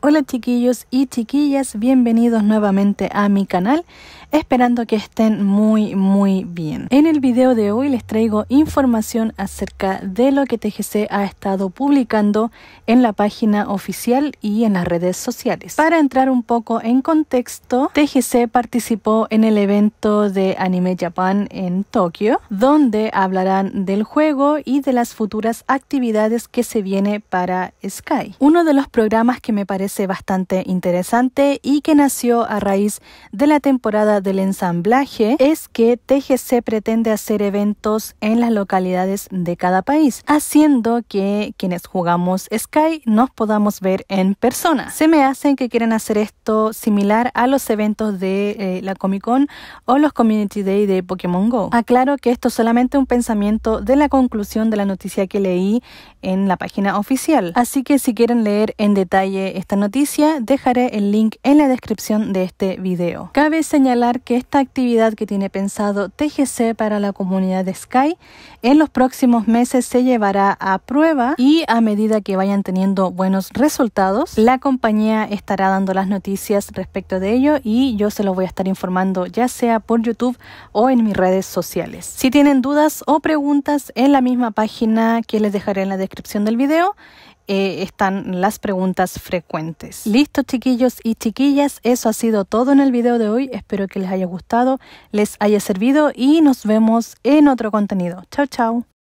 Hola chiquillos y chiquillas, bienvenidos nuevamente a mi canal, esperando que estén muy muy bien. En el video de hoy les traigo información acerca de lo que TGC ha estado publicando en la página oficial y en las redes sociales. Para entrar un poco en contexto, TGC participó en el evento de Anime Japan en Tokio, donde hablarán del juego y de las futuras actividades que se viene para Sky. Uno de los programas que me parece bastante interesante y que nació a raíz de la temporada del ensamblaje es que TGC pretende hacer eventos en las localidades de cada país, haciendo que quienes jugamos Sky nos podamos ver en persona. Se me hacen que quieren hacer esto similar a los eventos de eh, la Comic Con o los Community Day de Pokémon Go. Aclaro que esto es solamente un pensamiento de la conclusión de la noticia que leí en la página oficial, así que si quieren leer en detalle esta noticia, dejaré el link en la descripción de este video. Cabe señalar que esta actividad que tiene pensado TGC para la comunidad de Sky en los próximos meses se llevará a prueba y a medida que vayan teniendo buenos resultados, la compañía estará dando las noticias respecto de ello y yo se los voy a estar informando ya sea por YouTube o en mis redes sociales. Si tienen dudas o preguntas en la misma página que les dejaré en la descripción del video, eh, están las preguntas frecuentes. Listo chiquillos y chiquillas, eso ha sido todo en el video de hoy. Espero que les haya gustado, les haya servido y nos vemos en otro contenido. Chao, chao.